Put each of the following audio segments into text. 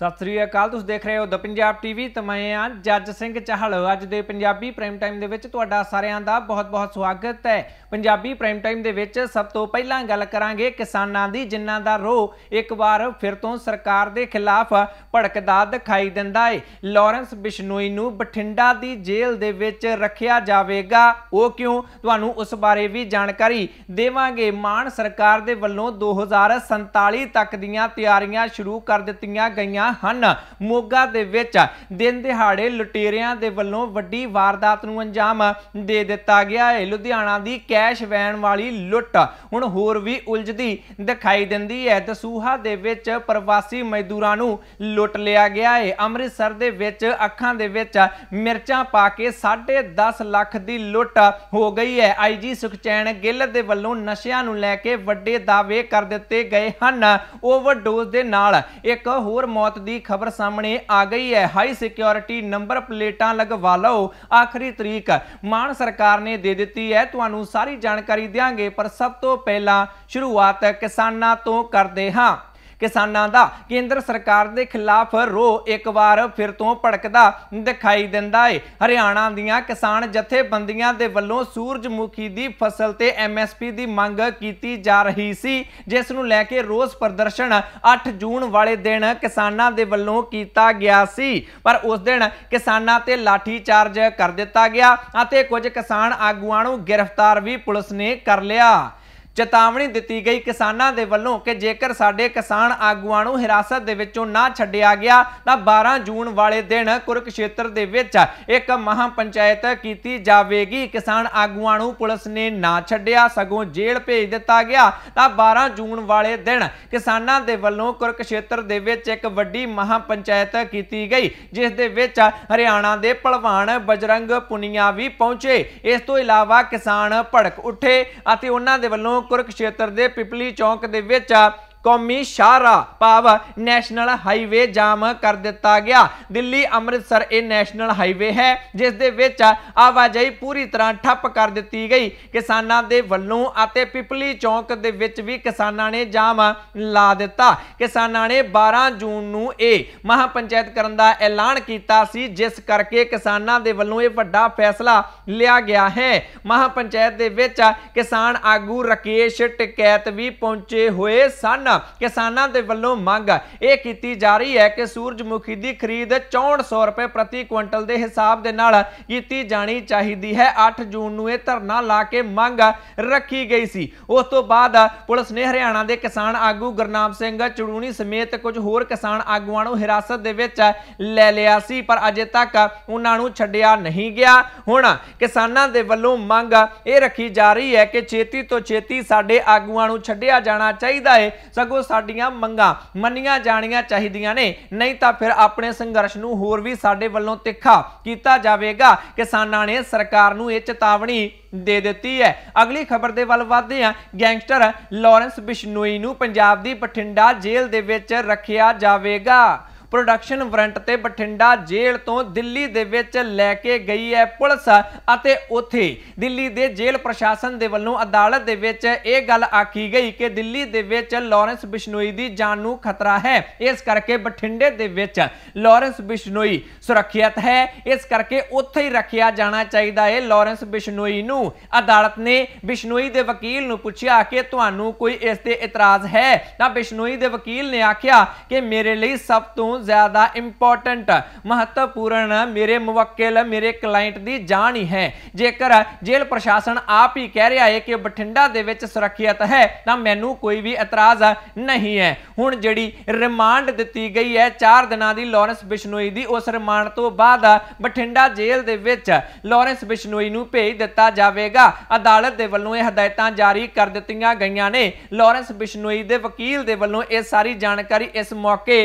ਸਤਿ ਸ੍ਰੀ ਅਕਾਲ ਤੁਸੀਂ ਦੇਖ ਰਹੇ ਹੋ ਦ ਪੰਜਾਬ ਟੀਵੀ ਤੇ ਮੈਂ ਆ ਜੱਜ ਸਿੰਘ ਚਾਹਲ ਅੱਜ ਦੇ ਪੰਜਾਬੀ ਪ੍ਰਾਈਮ ਟਾਈਮ ਦੇ ਵਿੱਚ ਤੁਹਾਡਾ ਸਾਰਿਆਂ ਦਾ ਬਹੁਤ-ਬਹੁਤ ਸਵਾਗਤ ਹੈ ਪੰਜਾਬੀ ਪ੍ਰਾਈਮ ਟਾਈਮ ਦੇ ਵਿੱਚ ਸਭ ਤੋਂ ਪਹਿਲਾਂ ਗੱਲ ਕਰਾਂਗੇ ਕਿਸਾਨਾਂ ਦੀ ਜਿਨ੍ਹਾਂ ਦਾ ਰੋ ਇੱਕ ਵਾਰ ਫਿਰ ਤੋਂ ਸਰਕਾਰ ਦੇ ਖਿਲਾਫ ਭੜਕਦਾ ਦਿਖਾਈ ਦਿੰਦਾ ਹੈ ਲਾਰੈਂਸ ਬਿਸ਼ਨੋਈ ਨੂੰ ਬਠਿੰਡਾ ਦੀ ਜੇਲ੍ਹ ਦੇ ਵਿੱਚ ਰੱਖਿਆ ਜਾਵੇਗਾ ਉਹ ਕਿਉਂ ਤੁਹਾਨੂੰ ਉਸ ਬਾਰੇ ਵੀ ਜਾਣਕਾਰੀ ਦੇਵਾਂਗੇ ਮਾਨ ਸਰਕਾਰ ਦੇ ਵੱਲੋਂ 2047 ਤੱਕ ਦੀਆਂ ਤਿਆਰੀਆਂ ਸ਼ੁਰੂ ਕਰ ਦਿੱਤੀਆਂ ਗਈਆਂ ਹੋਈਆਂ ਹਨ ਮੋਗਾ ਦੇ ਵਿੱਚ ਦਿਨ ਦਿਹਾੜੇ ਲੁਟੇਰਿਆਂ ਦੇ ਵੱਲੋਂ ਵੱਡੀ ਵਾਰਦਾਤ ਨੂੰ ਅੰਜਾਮ ਦੇ ਦਿੱਤਾ ਗਿਆ ਹੈ ਲੁਧਿਆਣਾ ਦੀ ਕੈਸ਼ ਵੈਨ ਵਾਲੀ ਲੁੱਟ ਹੁਣ ਹੋਰ ਵੀ ਉਲਝਦੀ ਦਿਖਾਈ ਦਿੰਦੀ ਹੈ ਦਸੂਹਾ ਦੇ ਵਿੱਚ ਪ੍ਰਵਾਸੀ ਮਜ਼ਦੂਰਾਂ ਨੂੰ ਲੁੱਟ ਲਿਆ ਗਿਆ ਹੈ ਅੰਮ੍ਰਿਤਸਰ ਦੇ ਵਿੱਚ ਅੱਖਾਂ ਦੇ ਵਿੱਚ ਮਿਰਚਾਂ ਪਾ ਕੇ 10.5 ਲੱਖ ਦੀ ਲੁੱਟ ਹੋ ਗਈ ਹੈ ਆਈਜੀ ਸੁਖਚੈਨ ਗਿੱਲ ਦੇ ਵੱਲੋਂ ਨਸ਼ਿਆਂ ਨੂੰ ਲੈ ਕੇ ਵੱਡੇ ਦਾਅਵੇ ਕਰ ਦਿੱਤੇ ਗਏ ਹਨ ਓਵਰਡੋਜ਼ ਦੇ ਨਾਲ ਇੱਕ ਹੋਰ ਮੌਤ ਮੌਤ ਦੀ ਖਬਰ ਸਾਹਮਣੇ ਆ ਗਈ ਹੈ ਹਾਈ ਸਿਕਿਉਰਿਟੀ ਨੰਬਰ ਪਲੇਟਾਂ ਲਗਵਾ ਲਓ ਆਖਰੀ ਤਰੀਕ ਮਾਨ ਸਰਕਾਰ ਨੇ ਦੇ ਦਿੱਤੀ ਹੈ ਤੁਹਾਨੂੰ ਸਾਰੀ ਜਾਣਕਾਰੀ ਦਿਆਂਗੇ ਪਰ ਸਭ ਤੋਂ ਪਹਿਲਾਂ ਸ਼ੁਰੂਆਤ ਕਿਸਾਨਾਂ ਤੋਂ ਕਰਦੇ ਹਾਂ ਕਿਸਾਨਾਂ ਦਾ ਕੇਂਦਰ ਸਰਕਾਰ ਦੇ ਖਿਲਾਫ ਰੋ ਇੱਕ ਵਾਰ ਫਿਰ ਤੋਂ ਭੜਕਦਾ ਦਿਖਾਈ ਦਿੰਦਾ ਏ ਹਰਿਆਣਾ ਦੀਆਂ ਕਿਸਾਨ ਜਥੇਬੰਦੀਆਂ ਦੇ ਵੱਲੋਂ ਸੂਰਜਮੁਖੀ ਦੀ ਫਸਲ ਤੇ ਐਮਐਸਪੀ ਦੀ ਮੰਗ ਕੀਤੀ ਜਾ ਰਹੀ ਸੀ ਜਿਸ ਨੂੰ ਲੈ ਕੇ ਰੋਸ ਪ੍ਰਦਰਸ਼ਨ 8 ਜੂਨ ਵਾਲੇ ਦਿਨ ਕਿਸਾਨਾਂ ਦੇ ਵੱਲੋਂ ਕੀਤਾ ਗਿਆ ਸੀ ਪਰ ਉਸ ਦਿਨ ਕਿਸਾਨਾਂ ਤੇ ਲਾਠੀ ਚਾਰਜ ਕਰ ਦਿੱਤਾ ਗਿਆ ਅਤੇ ਕੁਝ ਕਿਸਾਨ ਆਗੂਆਂ ਨੂੰ ਗ੍ਰਿਫਤਾਰ ਵੀ ਪੁਲਿਸ ਨੇ ਕਰ ਲਿਆ ਚੇਤਾਵਨੀ ਦਿੱਤੀ ਗਈ ਕਿਸਾਨਾਂ ਦੇ ਵੱਲੋਂ ਕਿ ਜੇਕਰ ਸਾਡੇ ਕਿਸਾਨ ਆਗੂਆਂ ਨੂੰ ਹਿਰਾਸਤ ਦੇ ਵਿੱਚੋਂ ਨਾ ਛੱਡਿਆ ਗਿਆ ਤਾਂ 12 ਜੂਨ ਵਾਲੇ ਦਿਨ ਕੁਰਕਸ਼ੇਤਰ ਦੇ ਵਿੱਚ ਇੱਕ ਮਹਾ ਪੰਚਾਇਤ ਕੀਤੀ ਜਾਵੇਗੀ ਕਿਸਾਨ ਆਗੂਆਂ ਨੂੰ ਪੁਲਿਸ ਨੇ ਨਾ ਛੱਡਿਆ ਸਗੋਂ ਜੇਲ੍ਹ ਭੇਜ ਦਿੱਤਾ ਗਿਆ ਤਾਂ 12 ਜੂਨ ਵਾਲੇ ਦਿਨ ਕਿਸਾਨਾਂ ਦੇ ਵੱਲੋਂ ਕੁਰਕਸ਼ੇਤਰ ਦੇ ਵਿੱਚ ਇੱਕ ਵੱਡੀ ਮਹਾ ਪੰਚਾਇਤ ਕੀਤੀ ਗਈ ਜਿਸ ਦੇ ਵਿੱਚ ਹਰਿਆਣਾ ਦੇ ਪਹਿਲਵਾਨ ਬਜਰੰਗ ਪੁਨੀਆ ਵੀ ਪਹੁੰਚੇ ਇਸ ਤੋਂ ਇਲਾਵਾ ਕਿਸਾਨ ਭੜਕ ਉੱਠੇ ਅਤੇ ਉਹਨਾਂ ਦੇ ਵੱਲੋਂ ਕੁਰਕ ਖੇਤਰ ਦੇ ਪਿਪਲੀ ਚੌਂਕ ਦੇ ਵਿੱਚ ਕੌਮੀ ਸ਼ਾਹਰਾ ਭਾਵ ਨੈਸ਼ਨਲ ਹਾਈਵੇ ਜਾਮ ਕਰ ਦਿੱਤਾ ਗਿਆ ਦਿੱਲੀ ਅੰਮ੍ਰਿਤਸਰ ਇਹ ਨੈਸ਼ਨਲ ਹਾਈਵੇ ਹੈ ਜਿਸ ਦੇ ਵਿੱਚ ਆਵਾਜਾਈ ਪੂਰੀ ਤਰ੍ਹਾਂ ਠੱਪ ਕਰ ਦਿੱਤੀ ਗਈ ਕਿਸਾਨਾਂ ਦੇ ਵੱਲੋਂ ਅਤੇ ਪਿਪਲੀ ਚੌਂਕ ਦੇ ਵਿੱਚ ਵੀ ਕਿਸਾਨਾਂ ਨੇ ਜਾਮ ਲਾ ਦਿੱਤਾ ਕਿਸਾਨਾਂ ਨੇ 12 ਜੂਨ ਨੂੰ ਇਹ ਮਹਾਪੰਚਾਇਤ ਕਰਨ ਦਾ ਐਲਾਨ ਕੀਤਾ ਸੀ ਜਿਸ ਕਰਕੇ ਕਿਸਾਨਾਂ ਦੇ ਵੱਲੋਂ ਇਹ ਵੱਡਾ ਫੈਸਲਾ ਲਿਆ ਗਿਆ ਹੈ ਮਹਾਪੰਚਾਇਤ ਦੇ ਵਿੱਚ ਕਿਸਾਨ ਆਗੂ ਰਕੇਸ਼ ਟਿਕੈਤ ਵੀ ਪਹੁੰਚੇ ਹੋਏ ਸਨ ਕਿਸਾਨਾਂ ਦੇ ਵੱਲੋਂ ਮੰਗ ਇਹ ਕੀਤੀ ਜਾ ਰਹੀ ਹੈ ਕਿ ਸੂਰਜਮੁਖੀ ਦੀ ਖਰੀਦ 6400 ਰੁਪਏ ਪ੍ਰਤੀ ਕੁਇੰਟਲ ਦੇ ਹਿਸਾਬ ਦੇ ਨਾਲ ਕੀਤੀ ਜਾਣੀ ਚਾਹੀਦੀ ਹੈ 8 ਜੂਨ ਨੂੰ ਇਹ ਧਰਨਾ ਲਾ ਕੇ ਮੰਗ ਰੱਖੀ ਗਈ ਸੀ ਉਸ ਤੋਂ ਬਾਅਦ ਪੁਲਿਸ ਨੇ ਹਰਿਆਣਾ ਦੇ ਕਿਸਾਨ ਆਗੂ ਗੁਰਨਾਮ ਸਿੰਘ ਚੜੂਣੀ ਸਮੇਤ ਕੁਝ ਹੋਰ ਕਿਸਾਨ ਆਗੂਆਂ ਨੂੰ ਹਿਰਾਸਤ ਦੇ ਵਿੱਚ ਲੈ ਲਿਆ ਸੀ ਪਰ ਅਜੇ ਤੱਕ ਉਹਨਾਂ ਨੂੰ ਛੱਡਿਆ ਨਹੀਂ ਗਿਆ ਹੁਣ ਕਿਸਾਨਾਂ ਦੇ ਵੱਲੋਂ ਮੰਗ ਇਹ ਰੱਖੀ ਜਾ ਰਹੀ ਹੈ ਕਿ ਛੇਤੀ ਤੋਂ ਛੇਤੀ ਸਾਡੇ ਆਗੂਆਂ ਨੂੰ ਛੱਡਿਆ ਜਾਣਾ ਚਾਹੀਦਾ ਹੈ ਸਗੋਂ ਸਾਡੀਆਂ ਮੰਗਾਂ ਮੰਨੀਆਂ ਜਾਣੀਆਂ ਚਾਹੀਦੀਆਂ ਨੇ ਨਹੀਂ ਤਾਂ ਫਿਰ ਆਪਣੇ ਸੰਘਰਸ਼ ਨੂੰ ਹੋਰ ਵੀ ਸਾਡੇ ਵੱਲੋਂ ਤਿੱਖਾ ਕੀਤਾ ਜਾਵੇਗਾ ਕਿਸਾਨਾਂ ਨੇ ਸਰਕਾਰ ਨੂੰ ਇਹ ਚੇਤਾਵਨੀ ਦੇ ਦਿੱਤੀ ਹੈ ਅਗਲੀ ਖਬਰ ਦੇ ਵੱਲ ਵਧਦੇ ਹਾਂ ਗੈਂਗਸਟਰ ਲਾਰੈਂਸ ਬਿਸ਼ਨੋਈ ਨੂੰ ਪੰਜਾਬ ਦੀ ਬਠਿੰਡਾ ਜੇਲ੍ਹ ਦੇ ਵਿੱਚ ਰੱਖਿਆ ਜਾਵੇਗਾ ਪ੍ਰੋਡਕਸ਼ਨ ਵਾਰੰਟ ਤੇ ਬਠਿੰਡਾ ਜੇਲ੍ਹ ਤੋਂ ਦਿੱਲੀ ਦੇ ਵਿੱਚ ਲੈ ਕੇ ਗਈ ਹੈ ਪੁਲਿਸ ਅਤੇ ਉਥੇ ਦਿੱਲੀ ਦੇ ਜੇਲ੍ਹ ਪ੍ਰਸ਼ਾਸਨ ਦੇ ਵੱਲੋਂ ਅਦਾਲਤ ਦੇ ਵਿੱਚ ਇਹ ਗੱਲ ਆਖੀ ਗਈ ਕਿ ਦਿੱਲੀ ਦੇ ਵਿੱਚ ਲਾਰੈਂਸ ਬਿਸ਼ਨੋਈ ਦੀ ਜਾਨ ਨੂੰ ਖਤਰਾ ਹੈ ਇਸ ਕਰਕੇ ਬਠਿੰਡੇ ਦੇ ਵਿੱਚ ਲਾਰੈਂਸ ਬਿਸ਼ਨੋਈ ਸੁਰੱਖਿਅਤ ਹੈ ਇਸ ਕਰਕੇ ਉੱਥੇ ਹੀ ਰੱਖਿਆ ਜਾਣਾ ਚਾਹੀਦਾ ਹੈ ਲਾਰੈਂਸ ਬਿਸ਼ਨੋਈ ਨੂੰ ਅਦਾਲਤ ਨੇ ਬਿਸ਼ਨੋਈ ਦੇ ਵਕੀਲ ਨੂੰ ਪੁੱਛਿਆ ਕਿ ਤੁਹਾਨੂੰ ਕੋਈ ਇਸ ਤੇ ਇਤਰਾਜ਼ ਹੈ ਤਾਂ ਬਿਸ਼ਨੋਈ ਦੇ ਵਕੀਲ ਨੇ ਆਖਿਆ ਕਿ ਮੇਰੇ ਲਈ ਸਭ ਤੋਂ ਜ਼ਿਆਦਾ ਇੰਪੋਰਟੈਂਟ ਮਹੱਤਵਪੂਰਨ ਮੇਰੇ ਮੁਵੱਕਿਲ ਮੇਰੇ ਕਲਾਇੰਟ ਦੀ ਜਾਨ ਹੀ ਹੈ ਜੇਕਰ ਜੇਲ੍ਹ ਪ੍ਰਸ਼ਾਸਨ ਆਪ ਹੀ ਕਹਿ ਰਿਹਾ ਹੈ ਕਿ ਬਠਿੰਡਾ ਦੇ ਵਿੱਚ ਸੁਰੱਖਿਅਤ ਹੈ ਤਾਂ ਮੈਨੂੰ ਕੋਈ ਵੀ ਇਤਰਾਜ਼ ਨਹੀਂ ਹੈ ਹੁਣ ਜਿਹੜੀ ਰਿਮਾਂਡ ਦਿੱਤੀ ਗਈ ਹੈ 4 ਦਿਨਾਂ ਦੀ ਲਾਰੈਂਸ ਬਿਸ਼ਨੋਈ ਦੀ ਉਸ ਰਿਮਾਂਡ ਤੋਂ ਬਾਅਦ ਬਠਿੰਡਾ ਜੇਲ੍ਹ ਦੇ ਵਿੱਚ ਲਾਰੈਂਸ ਬਿਸ਼ਨੋਈ ਨੂੰ ਭੇਜ ਦਿੱਤਾ ਜਾਵੇਗਾ ਅਦਾਲਤ ਦੇ ਵੱਲੋਂ ਇਹ ਹਦਾਇਤਾਂ ਜਾਰੀ ਕਰ ਦਿੱਤੀਆਂ ਗਈਆਂ ਨੇ ਲਾਰੈਂਸ ਬਿਸ਼ਨੋਈ ਦੇ ਵਕੀਲ ਦੇ ਵੱਲੋਂ ਇਹ ਸਾਰੀ ਜਾਣਕਾਰੀ ਇਸ ਮੌਕੇ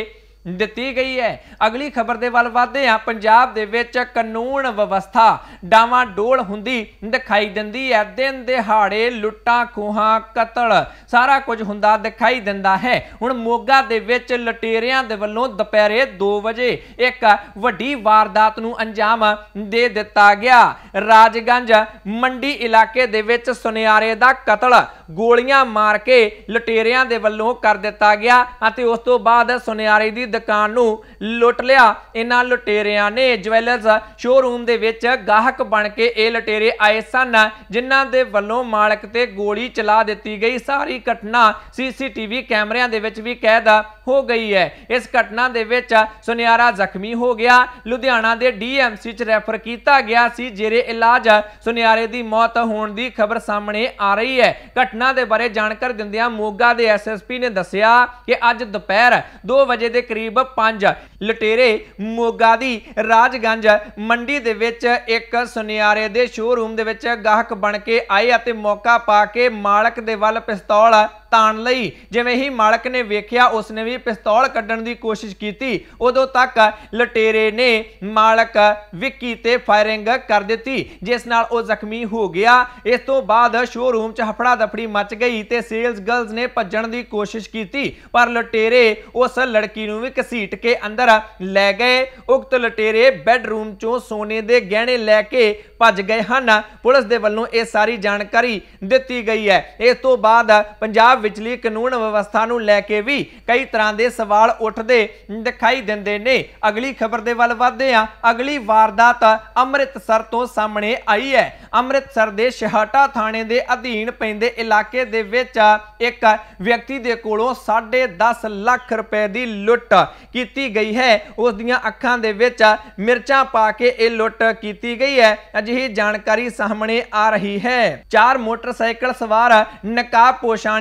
ਦਿੱਤੀ ਗਈ ਹੈ ਅਗਲੀ ਖਬਰ ਦੇ ਵੱਲ ਵਧਦੇ ਹਾਂ ਪੰਜਾਬ ਦੇ ਵਿੱਚ ਕਾਨੂੰਨ ਵਿਵਸਥਾ ਡਾਵਾ ਡੋਲ ਹੁੰਦੀ ਦਿਖਾਈ ਦਿੰਦੀ ਹੈ ਦਿਨ ਦਿਹਾੜੇ ਲੁੱਟਾਂ ਖੋਹਾਂ ਕਤਲ ਸਾਰਾ ਕੁਝ ਹੁੰਦਾ ਦਿਖਾਈ ਦਿੰਦਾ ਹੈ ਹੁਣ ਮੋਗਾ ਦੇ ਵਿੱਚ ਲਟੇਰਿਆਂ ਦੇ ਵੱਲੋਂ ਦੁਪਹਿਰੇ 2 ਵਜੇ ਇੱਕ ਵੱਡੀ ਵਾਰਦਾਤ ਨੂੰ ਅੰਜਾਮ ਦੇ ਦਿੱਤਾ ਗਿਆ ਰਾਜਗੰਜ ਮੰਡੀ ਇਲਾਕੇ ਦੇ ਵਿੱਚ ਸੁਨਿਆਰੇ ਦਾ ਕਤਲ ਗੋਲੀਆਂ ਮਾਰ ਕੇ ਲਟੇਰਿਆਂ ਦੇ ਵੱਲੋਂ ਕਰ ਦਿੱਤਾ ਗਿਆ ਅਤੇ ਉਸ ਤੋਂ ਬਾਅਦ ਸੁਨਿਆਰੇ ਦੀ ਦੁਕਾਨ ਨੂੰ ਲੁੱਟ ਲਿਆ ਇਹਨਾਂ ਲੁਟੇਰਿਆਂ ਨੇ ਜਵੈਲਰਸ ਸ਼ੋਰੂਮ ਦੇ ਵਿੱਚ ਗਾਹਕ ਬਣ ਕੇ ਇਹ ਲਟੇਰੇ ਆਏ ਸਨ ਜਿਨ੍ਹਾਂ ਦੇ ਵੱਲੋਂ ਮਾਲਕ ਤੇ ਗੋਲੀ ਚਲਾ ਦਿੱਤੀ ਗਈ ਸਾਰੀ ਘਟਨਾ ਸੀਸੀਟੀਵੀ ਕੈਮਰਿਆਂ ਦੇ ਵਿੱਚ ਵੀ ਕੈਦ ਹੋ ਗਈ ਹੈ ਇਸ ਘਟਨਾ ਦੇ ਵਿੱਚ ਸੁਨਿਆਰਾ ਜ਼ਖਮੀ ਹੋ ਗਿਆ ਲੁਧਿਆਣਾ ਦੇ ਡੀਐਮਸੀ ਚ ਰੈਫਰ ਕੀਤਾ ਗਿਆ ਸੀ ਜਿਹੜੇ ਇਲਾਜ ਸੁਨਿਆਰੇ ਦੀ ਮੌਤ ਹੋਣ ਦੀ ਖਬਰ ਸਾਹਮਣੇ ਆ ਰਹੀ ਹੈ ਘਟਨਾ ਘਟਨਾ ਦੇ ਬਾਰੇ ਜਾਣਕਾਰੀ ਦਿੰਦਿਆਂ ਮੋਗਾ ਦੇ ਐਸਐਸਪੀ ਨੇ ਦੱਸਿਆ ਕਿ ਅੱਜ ਦੁਪਹਿਰ 2 ਵਜੇ ਦੇ ਕਰੀਬ ਪੰਜ ਲਟੇਰੇ ਮੋਗਾ ਦੀ ਰਾਜਗੰਜ ਮੰਡੀ ਦੇ ਵਿੱਚ ਇੱਕ ਸੁਨਿਆਰੇ ਦੇ ਸ਼ੋਰੂਮ ਦੇ ਵਿੱਚ ਗਾਹਕ ਬਣ ਕੇ ਆਏ ਅਤੇ ਮੌਕਾ ਪਾ ਕੇ ਮਾਲਕ ਦੇ ਵੱਲ ਪਿਸਤੌਲ ਤਾਣ ਲਈ ਜਿਵੇਂ ਹੀ ਮਾਲਕ ਨੇ ਵੇਖਿਆ ਉਸ ਨੇ ਵੀ ਪਿਸਤੌਲ ਕੱਢਣ ਦੀ ਕੋਸ਼ਿਸ਼ ਕੀਤੀ ਉਦੋਂ ਤੱਕ ਲਟੇਰੇ ਨੇ ਮਾਲਕ ਵਿੱਕੀ ਤੇ ਫਾਇਰਿੰਗ ਕਰ ਦਿੱਤੀ ਜਿਸ ਨਾਲ ਉਹ ਜ਼ਖਮੀ ਹੋ ਗਿਆ ਇਸ ਤੋਂ ਬਾਅਦ ਸ਼ੋਰੂਮ 'ਚ ਹਫੜਾ ਦਫੜੀ ਮਚ ਗਈ ਤੇ ਸੇਲਸ ਗਰਲਸ ਨੇ ਭੱਜਣ ਦੀ ਕੋਸ਼ਿਸ਼ ਕੀਤੀ ਪਰ ਲਟੇਰੇ ਉਸ ਲੜਕੀ ਨੂੰ ਵੀ ਘਸੀਟ ਕੇ ਅੰਦਰ ਲੈ ਗਏ ਉਕਤ ਲਟੇਰੇ ਬੈੱਡਰੂਮ 'ਚੋਂ ਸੋਨੇ ਦੇ ਗਹਿਣੇ ਲੈ ਕੇ ਭੱਜ ਗਏ ਹਨ ਪੁਲਿਸ ਦੇ ਵੱਲੋਂ ਇਹ ਸਾਰੀ ਜਾਣਕਾਰੀ ਦਿੱਤੀ ਗਈ ਹੈ ਇਸ ਤੋਂ ਬਾਅਦ ਪੰਜਾਬ ਵਿਚਲੀ ਕਾਨੂੰਨ ਵਿਵਸਥਾ ਨੂੰ ਲੈ ਕੇ ਵੀ ਕਈ ਤਰ੍ਹਾਂ ਦੇ ਸਵਾਲ ਉੱਠਦੇ ਦਿਖਾਈ ਦਿੰਦੇ ਨੇ ਅਗਲੀ ਖਬਰ ਦੇ ਵੱਲ ਵਧਦੇ ਆ ਅਗਲੀ ਵਾਰਦਾਤ ਅੰਮ੍ਰਿਤਸਰ ਤੋਂ ਸਾਹਮਣੇ ਆਈ ਹੈ ਅੰਮ੍ਰਿਤਸਰ ਦੇ ਸ਼ਹਾਟਾ ਥਾਣੇ ਦੇ ਅਧੀਨ ਪੈਂਦੇ ਇਲਾਕੇ ਦੇ ਵਿੱਚ ਇੱਕ ਵਿਅਕਤੀ ਦੇ ਕੋਲੋਂ 10.5 ਲੱਖ ਰੁਪਏ ਦੀ ਲੁੱਟ ਕੀਤੀ ਗਈ ਹੈ ਉਸ ਦੀਆਂ ਅੱਖਾਂ ਦੇ ਵਿੱਚ ਮਿਰਚਾਂ ਪਾ ਕੇ ਇਹ ਲੁੱਟ ਕੀਤੀ ਗਈ ਹੈ ਅਜਿਹੀ ਜਾਣਕਾਰੀ ਸਾਹਮਣੇ ਆ ਰਹੀ ਹੈ ਚਾਰ ਮੋਟਰਸਾਈਕਲ ਸਵਾਰ ਨਕਾਬ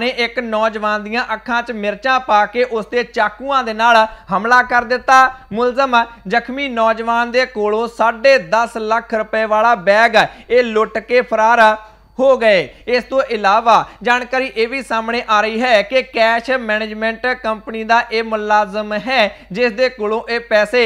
ਨੇ ਇੱਕ ਨੌਜਵਾਨ ਦੀਆਂ ਅੱਖਾਂ 'ਚ ਮਿਰਚਾਂ ਪਾ ਕੇ ਉਸ ਤੇ ਚਾਕੂਆਂ ਦੇ ਨਾਲ ਹਮਲਾ ਕਰ ਦਿੱਤਾ ਮੁਲਜ਼ਮ ਜ਼ਖਮੀ ਨੌਜਵਾਨ ਦੇ ਕੋਲੋਂ 10.5 ਲੱਖ ਰੁਪਏ ਵਾਲਾ ਬੈਗ ਇਹ ਲੁੱਟ ਕੇ ਫਰਾਰ ਹੋ ਗਏ ਇਸ ਤੋਂ ਇਲਾਵਾ ਜਾਣਕਾਰੀ ਇਹ ਵੀ ਸਾਹਮਣੇ ਆ ਰਹੀ ਹੈ ਕਿ ਕੈਸ਼ ਮੈਨੇਜਮੈਂਟ ਕੰਪਨੀ ਦਾ ਇਹ ਮੁਲਾਜ਼ਮ ਹੈ ਜਿਸ ਦੇ ਕੋਲੋਂ ਇਹ ਪੈਸੇ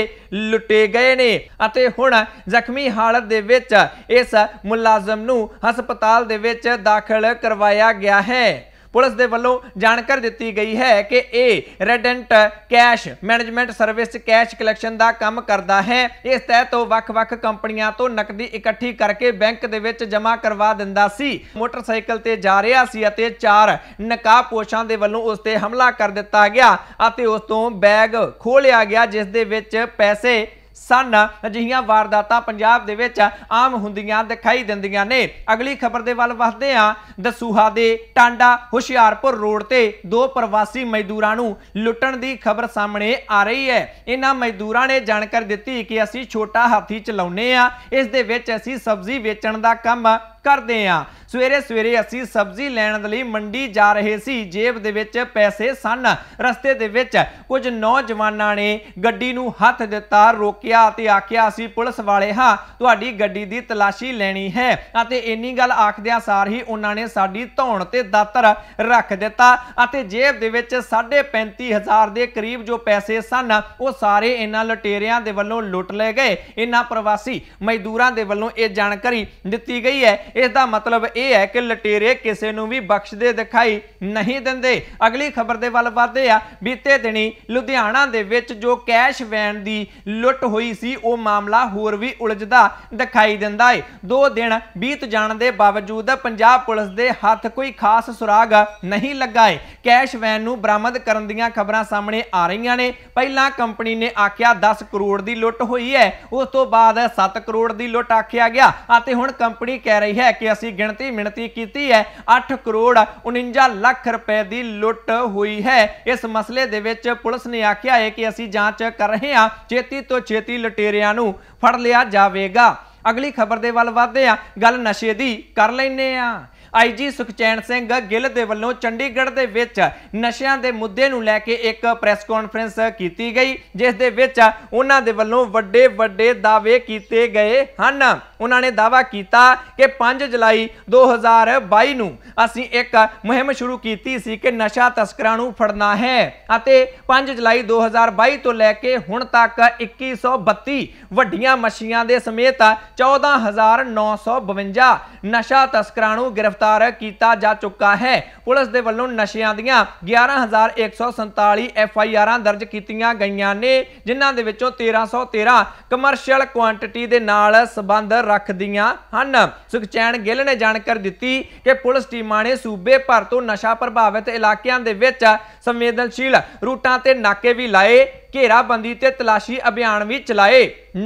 ਲੁੱਟੇ ਗਏ ਨੇ ਅਤੇ ਹੁਣ ਜ਼ਖਮੀ ਹਾਲਤ ਦੇ ਵਿੱਚ ਇਸ ਮੁਲਾਜ਼ਮ ਨੂੰ ਹਸਪਤਾਲ ਦੇ ਵਿੱਚ ਦਾਖਲ ਕਰਵਾਇਆ ਗਿਆ ਹੈ ਪੁਲਿਸ ਦੇ ਵੱਲੋਂ ਜਾਣਕਾਰੀ ਦਿੱਤੀ ਗਈ ਹੈ ਕਿ ਇਹ radiant cash management service cash collection ਦਾ ਕੰਮ ਕਰਦਾ ਹੈ ਇਸ ਤਹਿਤ ਉਹ ਵੱਖ-ਵੱਖ ਕੰਪਨੀਆਂ ਤੋਂ ਨਕਦੀ ਇਕੱਠੀ ਕਰਕੇ ਬੈਂਕ ਦੇ ਵਿੱਚ ਜਮ੍ਹਾਂ ਕਰਵਾ ਦਿੰਦਾ ਸੀ ਮੋਟਰਸਾਈਕਲ ਤੇ ਜਾ ਰਿਹਾ ਸੀ ਅਤੇ ਚਾਰ ਨਕਾਬਪੋਸ਼ਾਂ ਦੇ ਵੱਲੋਂ ਉਸ ਤੇ ਹਮਲਾ ਕਰ ਦਿੱਤਾ ਗਿਆ ਅਤੇ ਉਸ ਤੋਂ ਬੈਗ ਖੋਲਿਆ ਗਿਆ ਜਿਸ ਦੇ ਵਿੱਚ ਪੈਸੇ ਸਨ ਅਜਿਹੀਆਂ ਵਾਰਦਾਤਾਂ ਪੰਜਾਬ ਦੇ ਵਿੱਚ ਆਮ ਹੁੰਦੀਆਂ ਦਿਖਾਈ ਦਿੰਦੀਆਂ ਨੇ ਅਗਲੀ ਖਬਰ ਦੇ ਵੱਲ ਵਧਦੇ ਆ ਦਸੂਹਾ ਦੇ ਟਾਂਡਾ ਹੁਸ਼ਿਆਰਪੁਰ ਰੋਡ ਤੇ ਦੋ ਪ੍ਰਵਾਸੀ ਮਜ਼ਦੂਰਾਂ ਨੂੰ ਲੁੱਟਣ ਦੀ ਖਬਰ ਸਾਹਮਣੇ ਆ ਰਹੀ ਹੈ ਇਹਨਾਂ ਮਜ਼ਦੂਰਾਂ ਨੇ ਜਾਣਕਾਰੀ ਦਿੱਤੀ ਕਿ ਅਸੀਂ ਛੋਟਾ ਹਾਥੀ ਚਲਾਉਨੇ ਆ ਇਸ ਦੇ ਵਿੱਚ ਅਸੀਂ ਸਬਜ਼ੀ ਵੇਚਣ ਦਾ ਕੰਮ ਕਰਦੇ ਆ ਸਵੇਰੇ ਸਵੇਰੇ ਅਸੀਂ ਸਬਜ਼ੀ ਲੈਣ ਦੇ ਲਈ ਮੰਡੀ ਜਾ ਰਹੇ ਸੀ ਜੇਬ ਦੇ ਵਿੱਚ ਪੈਸੇ ਸਨ ਰਸਤੇ ਦੇ ਵਿੱਚ ਕੁਝ ਨੌਜਵਾਨਾਂ ਨੇ ਗੱਡੀ ਨੂੰ ਹੱਥ ਦਿੱਤਾ ਰੋਕਿਆ ਤੇ ਆਖਿਆ ਅਸੀਂ ਪੁਲਿਸ ਵਾਲੇ ਹਾਂ ਤੁਹਾਡੀ ਗੱਡੀ ਦੀ ਤਲਾਸ਼ੀ ਲੈਣੀ ਹੈ ਅਤੇ ਇੰਨੀ ਗੱਲ ਆਖਦਿਆਂ ਸਾਰ ਹੀ ਉਹਨਾਂ ਨੇ ਸਾਡੀ ਧੌਣ ਤੇ ਦਾਤਰ ਰੱਖ ਦਿੱਤਾ ਅਤੇ ਜੇਬ ਦੇ ਵਿੱਚ 35000 ਦੇ ਕਰੀਬ ਜੋ ਪੈਸੇ ਸਨ ਉਹ ਸਾਰੇ ਇਹਨਾਂ ਲਟੇਰਿਆਂ ਦੇ ਵੱਲੋਂ ਲੁੱਟ ਲਏ ਗਏ ਇਹਨਾਂ ਪ੍ਰਵਾਸੀ ਮਜ਼ਦੂਰਾਂ ਦੇ ਵੱਲੋਂ ਇਹ ਜਾਣਕਾਰੀ ਦਿੱਤੀ ਗਈ ਹੈ ਇਸ ਦਾ ਮਤਲਬ ਇਹ ਹੈ ਕਿ ਲਟੇਰੇ ਕਿਸੇ ਨੂੰ ਵੀ ਬਖਸ਼ਦੇ ਦਿਖਾਈ ਨਹੀਂ ਦਿੰਦੇ ਅਗਲੀ ਖਬਰ ਦੇ ਵੱਲ ਵਧਦੇ ਆ ਬੀਤੇ ਦਿਨੀ ਲੁਧਿਆਣਾ ਦੇ ਵਿੱਚ ਜੋ ਕੈਸ਼ ਵੈਨ ਦੀ ਲੁੱਟ ਹੋਈ ਸੀ ਉਹ ਮਾਮਲਾ ਹੋਰ ਵੀ ਉਲਝਦਾ ਦਿਖਾਈ ਦਿੰਦਾ ਹੈ ਦੋ ਦਿਨ ਬੀਤ ਜਾਣ ਦੇ ਬਾਵਜੂਦ ਪੰਜਾਬ ਪੁਲਿਸ ਦੇ ਹੱਥ ਕੋਈ ਖਾਸ ਸੁਰਾਗ ਨਹੀਂ ਲੱਗਾ ਹੈ ਕੈਸ਼ ਵੈਨ ਨੂੰ ਬਰਾਮਦ ਕਰਨ ਦੀਆਂ ਖਬਰਾਂ ਸਾਹਮਣੇ ਆ ਰਹੀਆਂ ਨੇ ਪਹਿਲਾਂ ਕੰਪਨੀ ਨੇ ਆਖਿਆ 10 ਕਰੋੜ ਦੀ ਲੁੱਟ ਹੋਈ ਹੈ ਉਸ ਤੋਂ ਬਾਅਦ 7 ਕਰੋੜ ਦੀ ਲੁੱਟ ਆਖਿਆ ਗਿਆ ਅਤੇ ਹੁਣ ਕੰਪਨੀ ਕਹਿ ਰਹੀ ਹੈ ਹੈ ਕਿ ਅਸੀਂ ਗਿਣਤੀ ਮਿਣਤੀ ਕੀਤੀ ਹੈ 8 ਕਰੋੜ 49 ਲੱਖ ਰੁਪਏ ਦੀ ਲੁੱਟ ਹੋਈ ਹੈ ਇਸ ਮਸਲੇ ਦੇ ਵਿੱਚ ਪੁਲਿਸ ਨੇ ਆਖਿਆ ਹੈ ਕਿ ਅਸੀਂ ਜਾਂਚ ਕਰ ਰਹੇ ਹਾਂ ਛੇਤੀ ਤੋਂ ਛੇਤੀ ਲਟੇਰਿਆਂ ਨੂੰ ਫੜ ਲਿਆ ਜਾਵੇਗਾ ਅਗਲੀ ਖਬਰ ਦੇ ਵੱਲ ਵਧਦੇ ਹਾਂ ਗੱਲ ਨਸ਼ੇ ਦੀ ਕਰ ਲੈਨੇ ਆ ਆਈਜੀ ਸੁਖਚੈਨ ਸਿੰਘ ਗਿੱਲ ਦੇ ਵੱਲੋਂ ਚੰਡੀਗੜ੍ਹ ਦੇ ਵਿੱਚ ਨਸ਼ਿਆਂ ਦੇ ਮੁੱਦੇ ਨੂੰ ਲੈ ਕੇ ਇੱਕ ਪ੍ਰੈਸ ਕਾਨਫਰੰਸ ਕੀਤੀ ਗਈ ਜਿਸ ਦੇ ਵਿੱਚ ਉਹਨਾਂ ਦੇ ਵੱਲੋਂ ਵੱਡੇ ਵੱਡੇ ਦਾਅਵੇ ਕੀਤੇ ਗਏ ਹਨ ਉਹਨਾਂ ਨੇ ਦਾਵਾ ਕੀਤਾ ਕਿ 5 ਜੁਲਾਈ 2022 ਨੂੰ ਅਸੀਂ ਇੱਕ ਮੁਹਿੰਮ ਸ਼ੁਰੂ ਕੀਤੀ ਸੀ ਕਿ ਨਸ਼ਾ ਤਸਕਰਾਂ ਨੂੰ ਫੜਨਾ ਹੈ ਅਤੇ 5 ਜੁਲਾਈ 2022 ਤੋਂ ਲੈ ਕੇ ਹੁਣ ਤੱਕ 2132 ਵੱਡੀਆਂ ਮੱਛੀਆਂ ਦੇ ਸਮੇਤ 14952 ਨਸ਼ਾ ਤਸਕਰਾਂ ਨੂੰ ਗ੍ਰਿਫਤਾਰ ਕੀਤਾ ਜਾ ਚੁੱਕਾ ਹੈ ਪੁਲਿਸ ਦੇ ਵੱਲੋਂ ਨਸ਼ਿਆਂ ਦੀਆਂ 11147 ਐਫ ਆਈ ਆਰਾਂ ਦਰਜ ਕੀਤੀਆਂ ਗਈਆਂ ਨੇ ਜਿਨ੍ਹਾਂ ਦੇ ਵਿੱਚੋਂ 1313 ਕਮਰਸ਼ੀਅਲ ਕੁਆਂਟੀਟੀ ਦੇ ਨਾਲ ਸਬੰਧ ਰੱਖਦੀਆਂ ਹਨ ਸੁਖਚੈਨ ਗਿੱਲ ਨੇ ਜਾਣਕਾਰੀ ਦਿੱਤੀ ਕਿ ਪੁਲਿਸ ਟੀਮਾਂ ਨੇ ਸੂਬੇ ਭਰ ਤੋਂ ਨਸ਼ਾ ਪ੍ਰਭਾਵਿਤ ਇਲਾਕਿਆਂ ਦੇ ਵਿੱਚ ਸੰਵੇਦਨਸ਼ੀਲ ਰੂਟਾਂ ਤੇ ਨਾਕੇ ਵੀ ਲਾਏ ਘੇਰਾਬੰਦੀ ਤੇ ਤਲਾਸ਼ੀ ਅਭਿਆਨ ਵੀ ਚਲਾਏ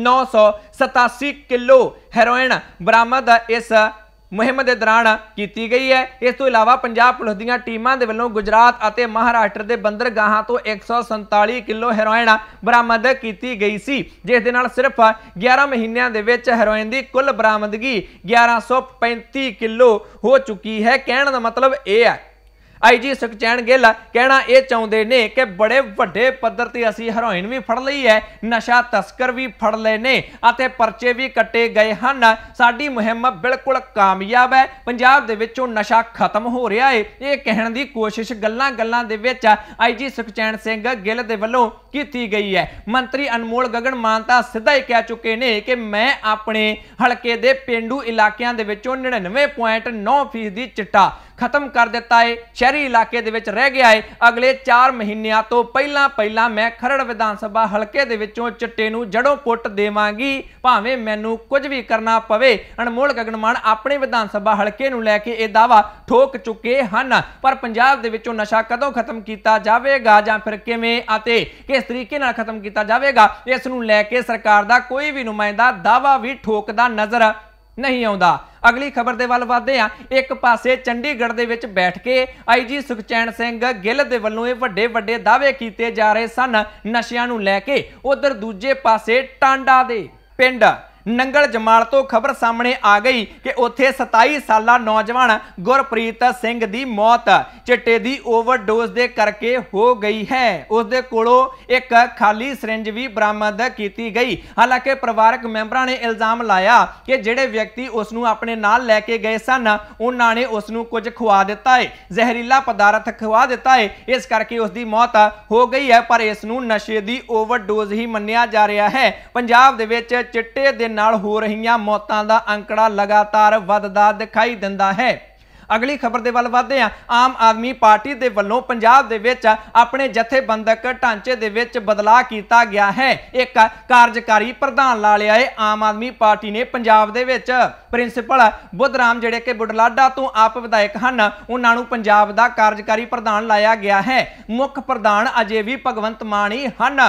987 ਕਿਲੋ ਹੈਰੋਇਨ ਬਰਾਮਦ ਇਸ ਮੁਹਿੰਮ ਦੇ ਦੌਰਾਨ ਕੀਤੀ ਗਈ ਹੈ ਇਸ ਤੋਂ ਇਲਾਵਾ ਪੰਜਾਬ ਪੁਲਿਸ ਦੀਆਂ ਟੀਮਾਂ ਦੇ ਵੱਲੋਂ ਗੁਜਰਾਤ ਅਤੇ ਮਹਾਰਾਸ਼ਟਰ ਦੇ ਬੰਦਰਗਾਹਾਂ ਤੋਂ 147 ਕਿਲੋ ਹੈਰੋਇਨ ਬਰਾਮਦ ਕੀਤੀ ਗਈ ਸੀ ਜਿਸ ਦੇ ਨਾਲ ਸਿਰਫ 11 ਮਹੀਨਿਆਂ ਦੇ ਵਿੱਚ ਹੈਰੋਇਨ ਦੀ ਕੁੱਲ ਬਰਾਮਦਗੀ 1135 ਕਿਲੋ ਹੋ ਚੁੱਕੀ ਹੈ ਕਹਿਣ ਦਾ ਮਤਲਬ ਇਹ ਹੈ ਆਈਜੀ ਸੁਖਚੈਨ ਗਿੱਲ ਕਹਿਣਾ ਇਹ ਚਾਹੁੰਦੇ ਨੇ ਕਿ ਬੜੇ ਵੱਡੇ ਪੱਧਰ ਤੇ ਅਸੀਂ ਹੈਰੋਇਨ ਵੀ ਫੜ ਲਈ ਹੈ ਨਸ਼ਾ ਤਸਕਰ ਵੀ ਫੜ ਲਏ ਨੇ ਅਤੇ ਪਰਚੇ ਵੀ ਕੱਟੇ ਗਏ ਹਨ ਸਾਡੀ ਮੁਹਿੰਮ ਬਿਲਕੁਲ ਕਾਮਯਾਬ ਹੈ ਪੰਜਾਬ ਦੇ ਵਿੱਚੋਂ ਨਸ਼ਾ ਖਤਮ ਹੋ ਰਿਹਾ ਹੈ ਇਹ ਕਹਿਣ ਦੀ ਕੋਸ਼ਿਸ਼ ਗੱਲਾਂ-ਗੱਲਾਂ ਦੇ ਵਿੱਚ ਆਈਜੀ ਸੁਖਚੈਨ ਸਿੰਘ ਗਿੱਲ ਦੇ ਵੱਲੋਂ ਕੀਤੀ ਗਈ ਹੈ ਮੰਤਰੀ ਅਨਮੋਲ ਗਗਨ ਮਾਨਤਾ ਸਿੱਧਾ ਹੀ ਕਹਿ ਚੁੱਕੇ ਨੇ ਕਿ ਮੈਂ ਆਪਣੇ ਹਲਕੇ ਦੇ ਪਿੰਡੂ ਇਲਾਕਿਆਂ ਦੇ ਵਿੱਚੋਂ 99.9% ਦੀ ਚਿੱਟਾ ਖਤਮ ਕਰ ਦਿੱਤਾ ਏ ਸ਼ਹਿਰੀ ਇਲਾਕੇ ਦੇ ਵਿੱਚ ਰਹਿ ਗਿਆ ਏ ਅਗਲੇ 4 ਮਹੀਨਿਆਂ ਤੋਂ ਪਹਿਲਾਂ ਪਹਿਲਾਂ ਮੈਂ ਖਰੜ ਵਿਧਾਨ ਸਭਾ ਹਲਕੇ ਦੇ ਵਿੱਚੋਂ ਚਿੱਟੇ ਨੂੰ ਜੜੋਂ ਪੁੱਟ ਦੇਵਾਂਗੀ ਭਾਵੇਂ ਮੈਨੂੰ ਕੁਝ ਵੀ ਕਰਨਾ ਪਵੇ ਅਨਮੋਲ ਗਗਨਮਾਨ ਆਪਣੇ ਵਿਧਾਨ ਸਭਾ ਹਲਕੇ ਨੂੰ ਲੈ ਕੇ ਇਹ ਦਾਵਾ ਠੋਕ ਚੁੱਕੇ ਹਨ ਪਰ ਪੰਜਾਬ ਦੇ ਵਿੱਚੋਂ ਨਸ਼ਾ ਕਦੋਂ ਖਤਮ ਕੀਤਾ ਜਾਵੇਗਾ ਜਾਂ ਫਿਰ ਕਿਵੇਂ ਅਤੇ ਕਿਸ ਤਰੀਕੇ ਨਾਲ ਖਤਮ ਕੀਤਾ ਜਾਵੇਗਾ ਇਸ ਨੂੰ ਲੈ ਕੇ ਸਰਕਾਰ ਦਾ ਕੋਈ ਵੀ ਨੁਮਾਇੰਦਾ ਦਾਵਾ ਵੀ ਠੋਕਦਾ ਨਜ਼ਰ ਨਹੀਂ ਆਉਂਦਾ ਅਗਲੀ ਖਬਰ ਦੇ ਵੱਲ ਵਧਦੇ ਆ ਇੱਕ ਪਾਸੇ ਚੰਡੀਗੜ੍ਹ ਦੇ ਵਿੱਚ ਬੈਠ ਕੇ ਆਈਜੀ ਸੁਖਚੈਨ ਸਿੰਘ ਗਿੱਲ ਦੇ ਵੱਲੋਂ ਇਹ ਵੱਡੇ ਵੱਡੇ ਦਾਅਵੇ ਕੀਤੇ ਜਾ ਰਹੇ ਸਨ ਨਸ਼ਿਆਂ ਨੂੰ ਲੈ ਕੇ ਉਧਰ ਦੂਜੇ ਪਾਸੇ ਟਾਂਡਾ ਦੇ ਪਿੰਡ ਨੰਗਲ ਜਮਾਲ ਤੋਂ ਖਬਰ ਸਾਹਮਣੇ ਆ ਗਈ ਕਿ ਉੱਥੇ 27 ਸਾਲਾ ਨੌਜਵਾਨ ਗੁਰਪ੍ਰੀਤ ਸਿੰਘ ਦੀ ਮੌਤ ਚਿੱਟੇ ਦੀ ਓਵਰਡੋਜ਼ ਦੇ ਕਰਕੇ ਹੋ ਗਈ ਹੈ ਉਸ ਦੇ ਕੋਲੋਂ ਇੱਕ ਖਾਲੀ ਸਿਰਿੰਜ ਵੀ ਬਰਾਮਦ ਕੀਤੀ ਗਈ ਹਾਲਾਂਕਿ ਪਰਿਵਾਰਕ ਮੈਂਬਰਾਂ ਨੇ ਇਲਜ਼ਾਮ ਲਾਇਆ ਕਿ ਜਿਹੜੇ ਵਿਅਕਤੀ ਉਸ ਨੂੰ ਆਪਣੇ ਨਾਲ ਲੈ ਕੇ ਗਏ ਸਨ ਉਹਨਾਂ ਨੇ ਉਸ ਨੂੰ ਕੁਝ ਖਵਾ ਦਿੱਤਾ ਹੈ ਜ਼ਹਿਰੀਲਾ ਪਦਾਰਥ ਖਵਾ ਦਿੱਤਾ ਹੈ ਇਸ ਕਰਕੇ ਉਸ ਦੀ ਮੌਤ ਹੋ ਗਈ ਹੈ ਪਰ ਇਸ ਨੂੰ ਨਸ਼ੇ ਦੀ ਓਵਰਡੋਜ਼ ਹੀ ਮੰਨਿਆ ਜਾ ਰਿਹਾ ਹੈ ਪੰਜਾਬ ਦੇ ਵਿੱਚ ਚਿੱਟੇ ਦੇ ਦੇ ਨਾਲ ਹੋ ਰਹੀਆਂ ਮੌਤਾਂ ਦਾ ਅੰਕੜਾ ਲਗਾਤਾਰ ਵੱਧਦਾ ਦਿਖਾਈ ਦਿੰਦਾ ਹੈ ਅਗਲੀ ਖਬਰ ਦੇ ਵੱਲ ਵਧਦੇ ਆ ਆਮ ਆਦਮੀ ਪਾਰਟੀ ਦੇ ਵੱਲੋਂ ਪੰਜਾਬ ਦੇ ਵਿੱਚ ਆਪਣੇ ਜਥੇਬੰਦਕ ਢਾਂਚੇ ਦੇ ਵਿੱਚ ਬਦਲਾਅ ਕੀਤਾ ਗਿਆ ਹੈ ਇੱਕ ਕਾਰਜਕਾਰੀ ਪ੍ਰਧਾਨ ਲਾ ਲਿਆ ਹੈ ਆਮ ਆਦਮੀ ਪਾਰਟੀ ਨੇ ਪੰਜਾਬ ਦੇ ਵਿੱਚ ਪ੍ਰਿੰਸੀਪਲ ਬੁੱਧਰਾਮ ਜਿਹੜੇ ਕਿ ਬੁੱਢਲਾਡਾ ਤੋਂ ਆਪ ਵਿਧਾਇਕ ਹਨ ਉਹਨਾਂ ਨੂੰ ਪੰਜਾਬ ਦਾ ਕਾਰਜਕਾਰੀ ਪ੍ਰਧਾਨ ਲਾਇਆ ਗਿਆ ਹੈ ਮੁੱਖ ਪ੍ਰਧਾਨ ਅਜੇ ਵੀ ਭਗਵੰਤ ਮਾਨ ਹੀ ਹਨ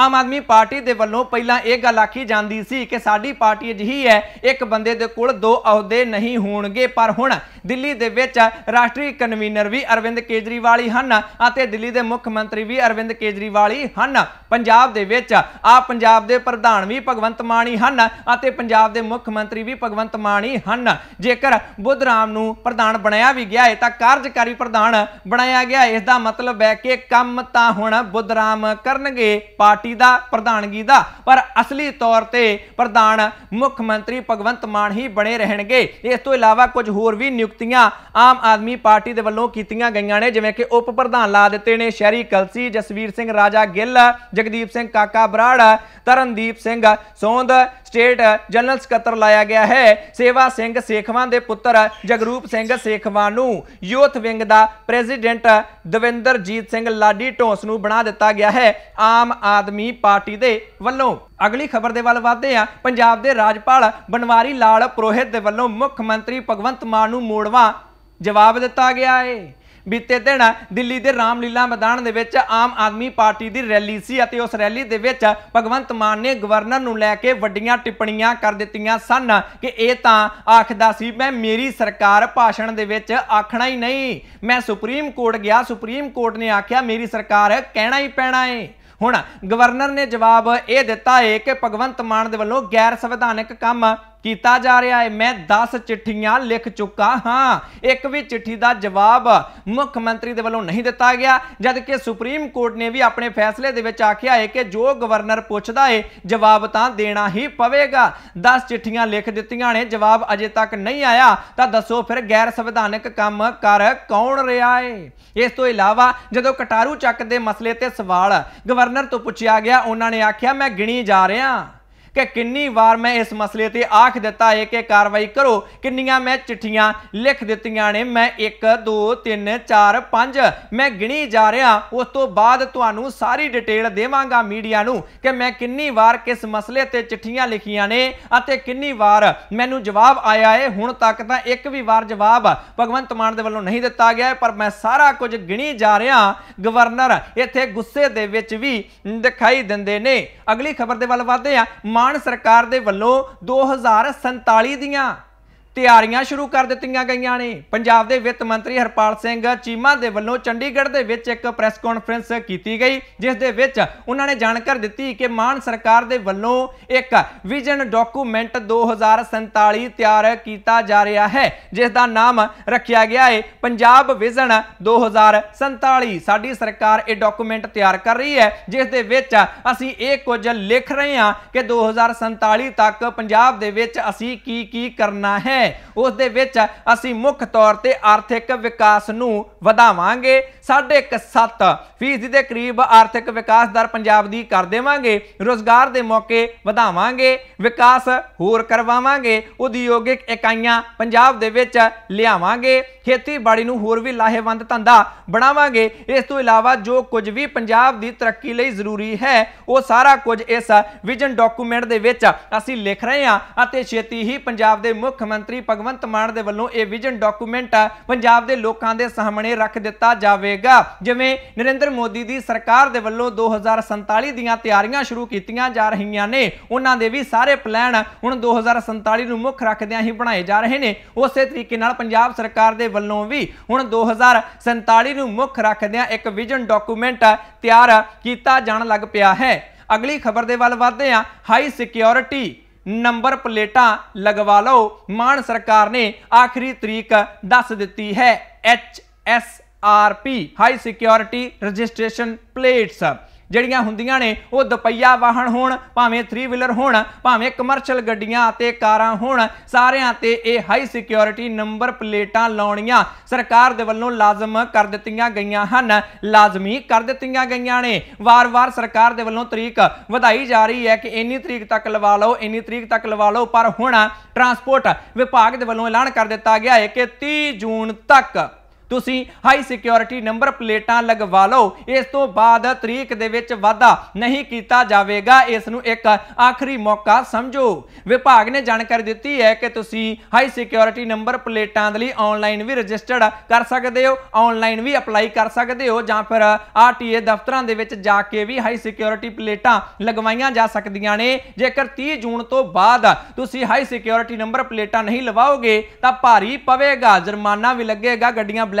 ਆਮ ਆਦਮੀ ਪਾਰਟੀ ਦੇ ਵੱਲੋਂ ਪਹਿਲਾਂ ਇਹ ਗੱਲ ਆਖੀ ਜਾਂਦੀ ਸੀ ਕਿ ਸਾਡੀ ਪਾਰਟੀ ਅਜਿਹੀ ਹੈ ਇੱਕ ਬੰਦੇ ਦੇ ਕੋਲ ਦੋ ਅਹੁਦੇ ਨਹੀਂ ਹੋਣਗੇ ਪਰ ਹੁਣ ਦਿੱਲੀ ਦੇ ਵਿੱਚ ਰਾਸ਼ਟਰੀ ਕਨਵੀਨਰ ਵੀ ਅਰਵਿੰਦ ਕੇਜਰੀਵਾਲੀ ਹਨ ਅਤੇ ਦਿੱਲੀ ਦੇ ਮੁੱਖ ਮੰਤਰੀ ਵੀ ਅਰਵਿੰਦ ਕੇਜਰੀਵਾਲੀ ਹਨ ਪੰਜਾਬ ਦੇ ਵਿੱਚ ਆ ਪੰਜਾਬ ਦੇ ਪ੍ਰਧਾਨ ਵੀ ਭਗਵੰਤ ਮਾਨੀ ਹਨ ਅਤੇ ਪੰਜਾਬ ਦੇ ਮੁੱਖ ਮੰਤਰੀ ਵੀ ਭਗਵੰਤ ਮਾਨੀ ਹਨ ਜੇਕਰ ਬੁੱਧ ਰਾਮ ਨੂੰ ਪ੍ਰਧਾਨ ਬਣਾਇਆ ਵੀ ਗਿਆ ਹੈ ਤਾਂ ਕਾਰਜਕਾਰੀ ਪ੍ਰਧਾਨ ਬਣਾਇਆ ਗਿਆ ਇਸ ਦਾ ਮਤਲਬ ਹੈ ਕਿ ਕੰਮ ਤਾਂ ਹੁਣ ਬੁੱਧ ਰਾਮ ਕਰਨਗੇ ਪਾਰਟੀ ਪਾਰਟੀ ਦਾ ਪ੍ਰਧਾਨਗੀ ਦਾ ਪਰ ਅਸਲੀ ਤੌਰ ਤੇ ਪ੍ਰਧਾਨ ਮੁੱਖ ਮੰਤਰੀ ਭਗਵੰਤ ਮਾਨ ਹੀ ਬਣੇ ਰਹਿਣਗੇ ਇਸ ਤੋਂ ਇਲਾਵਾ ਕੁਝ ਹੋਰ ਵੀ ਨਿਯੁਕਤੀਆਂ ਆਮ ਆਦਮੀ ਪਾਰਟੀ ਦੇ ਵੱਲੋਂ ਕੀਤੀਆਂ ਗਈਆਂ ਨੇ ਜਿਵੇਂ ਕਿ ਉਪ ਪ੍ਰਧਾਨ ਲਾ ਦਿੱਤੇ ਨੇ ਸ਼ਹਿਰੀ ਕਲਸੀ ਜਸਵੀਰ ਸਿੰਘ ਰਾਜਾ ਗਿੱਲ ਜਗਦੀਪ ਸਿੰਘ ਕਾਕਾ ਬਰਾੜ ਤਰਨਦੀਪ ਸਿੰਘ ਸੋਂਦ ਸਟੇਟ ਜਨਰਲ ਸਕੱਤਰ ਲਾਇਆ ਗਿਆ ਹੈ ਸੇਵਾ ਸਿੰਘ ਸੇਖਵਾਂ ਦੇ ਪੁੱਤਰ ਜਗਰੂਪ ਸਿੰਘ ਸੇਖਵਾਂ ਨੂੰ ਯੂਥ ਵਿੰਗ ਦਾ ਪ੍ਰੈਜ਼ੀਡੈਂਟ ਦਵਿੰਦਰਜੀਤ ਸਿੰਘ ਲਾਡੀ ਢੋਂਸ ਨੂੰ ਬਣਾ ਦਿੱਤਾ ਗਿਆ ਹੈ ਆਮ ਆਦਮੀ ਪਾਰਟੀ ਦੇ ਵੱਲੋਂ ਅਗਲੀ ਖਬਰ ਦੇ ਵੱਲ ਵਧਦੇ ਆ ਪੰਜਾਬ ਦੇ ਰਾਜਪਾਲ ਬਨਵਾਰੀ ਲਾਲ ਪ੍ਰੋਹਿਤ ਦੇ ਵੱਲੋਂ ਮੁੱਖ ਮੰਤਰੀ ਭਗਵੰਤ ਮਾਨ ਨੂੰ ਮੋੜਵਾ ਜਵਾਬ ਦਿੱਤਾ ਗਿਆ ਹੈ ਬੀਤੇ ਦਿਨ ਦਿੱਲੀ ਦੇ ਰਾਮਲੀਲਾ ਮੈਦਾਨ ਦੇ ਵਿੱਚ ਆਮ ਆਦਮੀ ਪਾਰਟੀ ਦੀ ਰੈਲੀ ਸੀ ਅਤੇ ਉਸ ਰੈਲੀ ਦੇ ਵਿੱਚ ਭਗਵੰਤ ਮਾਨ ਨੇ ਗਵਰਨਰ ਨੂੰ ਲੈ ਕੇ ਵੱਡੀਆਂ ਟਿੱਪਣੀਆਂ ਕਰ ਦਿੱਤੀਆਂ ਸਨ ਕਿ ਇਹ ਤਾਂ ਆਖਦਾ ਸੀ ਮੈਂ ਮੇਰੀ ਸਰਕਾਰ ਭਾਸ਼ਣ ਦੇ ਵਿੱਚ ਆਖਣਾ ਹੀ ਨਹੀਂ ਮੈਂ ਸੁਪਰੀਮ ਕੋਰਟ ਗਿਆ ਸੁਪਰੀਮ ਕੋਰਟ ਨੇ ਆਖਿਆ ਮੇਰੀ ਸਰਕਾਰ ਕਹਿਣਾ ਹੀ ਪੈਣਾ ਏ ਹੁਣ ਗਵਰਨਰ ਨੇ ਜਵਾਬ ਇਹ ਦਿੱਤਾ ਏ ਕਿ ਭਗਵੰਤ ਮਾਨ ਦੇ ਵੱਲੋਂ ਗੈਰ ਸੰਵਿਧਾਨਿਕ ਕੰਮ ਕੀਤਾ ਜਾ ਰਿਹਾ ਹੈ ਮੈਂ 10 ਚਿੱਠੀਆਂ ਲਿਖ ਚੁੱਕਾ ਹਾਂ ਇੱਕ ਵੀ ਚਿੱਠੀ ਦਾ ਜਵਾਬ ਮੁੱਖ ਮੰਤਰੀ ਦੇ ਵੱਲੋਂ ਨਹੀਂ ਦਿੱਤਾ ਗਿਆ ਜਦ ਕਿ ਸੁਪਰੀਮ ਕੋਰਟ ਨੇ ਵੀ ਆਪਣੇ ਫੈਸਲੇ ਦੇ ਵਿੱਚ ਆਖਿਆ ਹੈ ਕਿ ਜੋ ਗਵਰਨਰ ਪੁੱਛਦਾ ਹੈ ਜਵਾਬ ਤਾਂ ਦੇਣਾ ਹੀ ਪਵੇਗਾ 10 ਚਿੱਠੀਆਂ ਲਿਖ ਦਿੱਤੀਆਂ ਨੇ ਜਵਾਬ ਅਜੇ ਤੱਕ ਨਹੀਂ ਆਇਆ ਤਾਂ ਦੱਸੋ ਫਿਰ ਗੈਰ ਸੰਵਿਧਾਨਿਕ ਕੰਮ ਕਰ ਕੌਣ ਰਿਹਾ ਹੈ ਇਸ ਤੋਂ ਇਲਾਵਾ ਜਦੋਂ ਕਟਾਰੂ ਚੱਕ ਦੇ ਮਸਲੇ ਤੇ ਸਵਾਲ ਗਵਰਨਰ ਤੋਂ ਪੁੱਛਿਆ ਗਿਆ ਉਹਨਾਂ ਨੇ ਆਖਿਆ ਮੈਂ ਗਿਣੀ ਜਾ ਰਿਹਾ ਕਿ ਕਿੰਨੀ ਵਾਰ ਮੈਂ ਇਸ ਮਸਲੇ ਤੇ ਆਖ ਦਿੱਤਾ ਹੈ ਕਿ ਕਾਰਵਾਈ ਕਰੋ ਕਿੰਨੀਆਂ ਮੈਂ ਚਿੱਠੀਆਂ ਲਿਖ ਦਿੱਤੀਆਂ ਨੇ ਮੈਂ 1 2 3 4 5 ਮੈਂ ਗਿਣੀ ਜਾ ਰਿਹਾ ਉਸ ਤੋਂ ਬਾਅਦ ਤੁਹਾਨੂੰ ਸਾਰੀ ਡਿਟੇਲ ਦੇਵਾਂਗਾ ਮੀਡੀਆ ਨੂੰ ਕਿ ਮੈਂ ਕਿੰਨੀ ਵਾਰ ਕਿਸ ਮਸਲੇ ਤੇ ਚਿੱਠੀਆਂ ਲਿਖੀਆਂ ਨੇ ਅਤੇ ਕਿੰਨੀ ਵਾਰ ਮੈਨੂੰ ਜਵਾਬ ਆਇਆ ਹੈ ਹੁਣ ਤੱਕ ਤਾਂ ਇੱਕ ਵੀ ਵਾਰ ਜਵਾਬ ਭਗਵੰਤ ਮਾਨ ਦੇ ਵੱਲੋਂ ਨਹੀਂ ਦਿੱਤਾ ਗਿਆ ਪਰ ਮੈਂ ਸਾਰਾ ਕੁਝ ਗਿਣੀ ਜਾ ਰਿਹਾ ਗਵਰਨਰ ਇੱਥੇ ਗੁੱਸੇ ਦੇ ਵਿੱਚ ਵੀ ਦਿਖਾਈ ਦਿੰਦੇ ਨੇ ਅਗਲੀ ਖਬਰ ਦੇ ਵੱਲ ਵਧਦੇ ਆ ਮਾਨ ਸਰਕਾਰ ਦੇ ਵੱਲੋਂ 2047 ਦੀਆਂ ਤਿਆਰੀਆਂ ਸ਼ੁਰੂ ਕਰ ਦਿੱਤੀਆਂ ਗਈਆਂ ਨੇ ਪੰਜਾਬ ਦੇ ਵਿੱਤ ਮੰਤਰੀ ਹਰਪਾਲ ਸਿੰਘ ਚੀਮਾ ਦੇ ਵੱਲੋਂ ਚੰਡੀਗੜ੍ਹ ਦੇ ਵਿੱਚ ਇੱਕ ਪ੍ਰੈਸ ਕਾਨਫਰੰਸ ਕੀਤੀ ਗਈ ਜਿਸ ਦੇ ਵਿੱਚ ਉਹਨਾਂ ਨੇ ਜਾਣਕਾਰੀ ਦਿੱਤੀ ਕਿ ਮਾਨ ਸਰਕਾਰ ਦੇ ਵੱਲੋਂ ਇੱਕ ਵਿਜ਼ਨ ਡਾਕੂਮੈਂਟ 2047 ਤਿਆਰ ਕੀਤਾ ਜਾ ਰਿਹਾ ਹੈ ਜਿਸ ਦਾ ਨਾਮ ਰੱਖਿਆ ਗਿਆ ਹੈ ਪੰਜਾਬ ਵਿਜ਼ਨ 2047 ਸਾਡੀ ਸਰਕਾਰ ਇਹ ਡਾਕੂਮੈਂਟ ਤਿਆਰ ਕਰ ਰਹੀ ਹੈ ਜਿਸ ਦੇ ਵਿੱਚ ਅਸੀਂ ਇਹ ਕੁਝ ਲਿਖ ਰਹੇ ਹਾਂ ਕਿ 2047 ਤੱਕ ਪੰਜਾਬ ਦੇ ਵਿੱਚ ਅਸੀਂ ਕੀ ਕੀ ਕਰਨਾ ਹੈ ਹੈ ਉਸ ਦੇ ਵਿੱਚ ਅਸੀਂ ਮੁੱਖ ਤੌਰ ਤੇ ਆਰਥਿਕ ਵਿਕਾਸ ਨੂੰ ਵਧਾਵਾਂਗੇ 7.5% ਦੇ ਕਰੀਬ ਆਰਥਿਕ ਵਿਕਾਸ ਦਰ ਪੰਜਾਬ ਦੀ ਕਰ ਦੇਵਾਂਗੇ ਰੋਜ਼ਗਾਰ ਦੇ ਮੌਕੇ ਵਧਾਵਾਂਗੇ ਵਿਕਾਸ ਹੋਰ ਕਰਵਾਵਾਂਗੇ ਉਦਯੋਗਿਕ ਇਕਾਈਆਂ ਪੰਜਾਬ ਦੇ ਵਿੱਚ ਲਿਆਵਾਂਗੇ ਖੇਤੀਬਾੜੀ ਨੂੰ ਹੋਰ ਵੀ ਲਾਹੇਵੰਦ ਧੰਦਾ ਬਣਾਵਾਂਗੇ ਇਸ ਤੋਂ ਇਲਾਵਾ ਜੋ ਕੁਝ ਵੀ ਪੰਜਾਬ ਦੀ ਤਰੱਕੀ ਲਈ ਜ਼ਰੂਰੀ ਹੈ ਉਹ ਸਾਰਾ ਕੁਝ ਇਸ ਵਿਜ਼ਨ ਡਾਕੂਮੈਂਟ ਦੇ ਵਿੱਚ ਅਸੀਂ ਲਿਖ ਰਹੇ ਹਾਂ ਅਤੇ ਛੇਤੀ ਹੀ ਪੰਜਾਬ ਦੇ ਮੁੱਖ ਮੰਤਰੀ ਮੰਤਰੀ ਭਗਵੰਤ ਮਾਨ ਦੇ ਵੱਲੋਂ ਇਹ ਵਿਜ਼ਨ ਡਾਕੂਮੈਂਟ ਪੰਜਾਬ ਦੇ ਲੋਕਾਂ ਦੇ ਸਾਹਮਣੇ ਰੱਖ ਦਿੱਤਾ ਜਾਵੇਗਾ ਜਿਵੇਂ ਨਰਿੰਦਰ ਮੋਦੀ ਦੀ ਸਰਕਾਰ ਦੇ ਵੱਲੋਂ 2047 ਦੀਆਂ ਤਿਆਰੀਆਂ ਸ਼ੁਰੂ ਕੀਤੀਆਂ ਜਾ ਰਹੀਆਂ ਨੇ ਉਹਨਾਂ ਦੇ ਵੀ ਸਾਰੇ ਪਲਾਨ ਹੁਣ 2047 ਨੂੰ ਮੁੱਖ ਰੱਖਦਿਆਂ ਹੀ ਬਣਾਏ ਜਾ ਰਹੇ ਨੇ ਉਸੇ ਤਰੀਕੇ ਨਾਲ ਪੰਜਾਬ ਸਰਕਾਰ ਦੇ ਵੱਲੋਂ ਵੀ ਹੁਣ 2047 ਨੂੰ ਮੁੱਖ ਰੱਖਦਿਆਂ ਇੱਕ ਵਿਜ਼ਨ ਡਾਕੂਮੈਂਟ ਤਿਆਰ ਕੀਤਾ ਜਾਣ ਲੱਗ ਪਿਆ ਹੈ ਅਗਲੀ ਖਬਰ ਦੇ ਵੱਲ ਵਧਦੇ ਹਾਂ ਹਾਈ ਸਿਕਿਉਰਿਟੀ ਨੰਬਰ ਪਲੇਟਾਂ ਲਗਵਾ ਲਓ ਮਾਨ ਸਰਕਾਰ ਨੇ ਆਖਰੀ ਤਰੀਕ ਦੱਸ ਦਿੱਤੀ ਹੈ H S R P high security registration plates ਜਿਹੜੀਆਂ ਹੁੰਦੀਆਂ ਨੇ ਉਹ ਦੁਪਈਆ ਵਾਹਨ ਹੋਣ ਭਾਵੇਂ 3 ਵੀਲਰ ਹੋਣ ਭਾਵੇਂ ਕਮਰਸ਼ੀਅਲ ਗੱਡੀਆਂ ਅਤੇ ਕਾਰਾਂ ਹੋਣ ਸਾਰਿਆਂ ਤੇ ਇਹ ਹਾਈ ਸਿਕਿਉਰਿਟੀ ਨੰਬਰ ਪਲੇਟਾਂ ਲਾਉਣੀਆਂ ਸਰਕਾਰ ਦੇ ਵੱਲੋਂ ਲਾਜ਼ਮ ਕਰ ਦਿੱਤੀਆਂ ਗਈਆਂ ਹਨ ਲਾਜ਼ਮੀ ਕਰ ਦਿੱਤੀਆਂ ਗਈਆਂ ਨੇ ਵਾਰ-ਵਾਰ ਸਰਕਾਰ ਦੇ ਵੱਲੋਂ ਤਰੀਕ ਵਧਾਈ ਜਾ ਰਹੀ ਹੈ ਕਿ ਇੰਨੀ ਤਰੀਕ ਤੱਕ ਲਵਾ ਲਓ ਇੰਨੀ ਤਰੀਕ ਤੱਕ ਲਵਾ ਲਓ ਪਰ ਹੁਣ ਟਰਾਂਸਪੋਰਟ ਵਿਭਾਗ ਦੇ ਵੱਲੋਂ ਐਲਾਨ ਕਰ ਦਿੱਤਾ ਗਿਆ ਹੈ ਕਿ 30 ਜੂਨ ਤੱਕ ਤੁਸੀਂ ਹਾਈ ਸਿਕਿਉਰਿਟੀ ਨੰਬਰ ਪਲੇਟਾਂ ਲਗਵਾ ਲਓ ਇਸ ਤੋਂ ਬਾਅਦ ਤਰੀਕ ਦੇ ਵਿੱਚ ਵਾਧਾ ਨਹੀਂ ਕੀਤਾ ਜਾਵੇਗਾ ਇਸ ਨੂੰ ਇੱਕ ਆਖਰੀ ਮੌਕਾ ਸਮਝੋ ਵਿਭਾਗ ਨੇ ਜਾਣਕਾਰੀ ਦਿੱਤੀ ਹੈ ਕਿ ਤੁਸੀਂ ਹਾਈ ਸਿਕਿਉਰਿਟੀ ਨੰਬਰ ਪਲੇਟਾਂ ਦੇ ਲਈ ਆਨਲਾਈਨ ਵੀ ਰਜਿਸਟਰਡ ਕਰ ਸਕਦੇ ਹੋ ਆਨਲਾਈਨ ਵੀ ਅਪਲਾਈ ਕਰ ਸਕਦੇ ਹੋ ਜਾਂ ਫਿਰ ਆਰਟੀਏ ਦਫ਼ਤਰਾਂ ਦੇ ਵਿੱਚ ਜਾ ਕੇ ਵੀ ਹਾਈ ਸਿਕਿਉਰਿਟੀ ਪਲੇਟਾਂ ਲਗਵਾਈਆਂ ਜਾ ਸਕਦੀਆਂ ਨੇ ਜੇਕਰ 30 ਜੂਨ ਤੋਂ ਬਾਅਦ ਤੁਸੀਂ ਹਾਈ ਸਿਕਿਉਰਿਟੀ ਨੰਬਰ ਪਲੇਟਾਂ ਨਹੀਂ ਲਵਾਓਗੇ ਤਾਂ ਭਾਰੀ ਪਵੇਗਾ ਜੁਰਮਾਨਾ ਵੀ ਲੱਗੇਗਾ ਗੱਡੀਆਂ ਬਲੈਕ